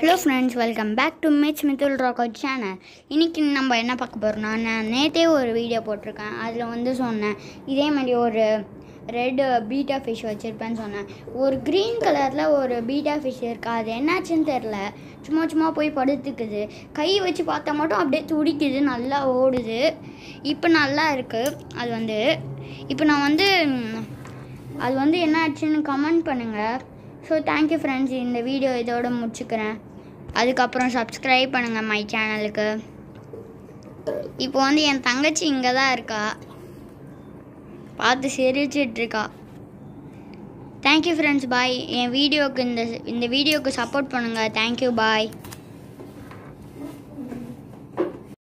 hello friends welcome back to மிச் மித்துல் ராக்கோட் சேனல் இன்றைக்கி நம்ம என்ன பார்க்க போகிறோம்னா நான் நேற்றே ஒரு வீடியோ போட்டிருக்கேன் அதில் வந்து சொன்னேன் இதே மாதிரி ஒரு ரெட்டு பீட்டா ஃபிஷ் வச்சுருப்பேன்னு சொன்னேன் ஒரு க்ரீன் கலரில் ஒரு பீட்டா ஃபிஷ் இருக்குது அது என்னாச்சுன்னு தெரில சும்மா சும்மா போய் படுத்துக்குது கை வச்சு பார்த்தா மட்டும் அப்படியே துடிக்குது நல்லா ஓடுது இப்போ நல்லா இருக்குது அது வந்து இப்போ நான் வந்து அது வந்து என்னாச்சுன்னு கமெண்ட் பண்ணுங்கள் ஸோ தேங்க்யூ ஃப்ரெண்ட்ஸ் இந்த வீடியோ இதோட முடிச்சுக்கிறேன் அதுக்கப்புறம் சப்ஸ்கிரைப் பண்ணுங்கள் மை சேனலுக்கு இப்போ வந்து என் தங்கச்சி இங்கே தான் இருக்கா பார்த்து சிரிச்சிட்ருக்கா தேங்க்யூ ஃப்ரெண்ட்ஸ் பாய் என் வீடியோவுக்கு இந்த இந்த வீடியோவுக்கு சப்போர்ட் பண்ணுங்கள் தேங்க்யூ பாய்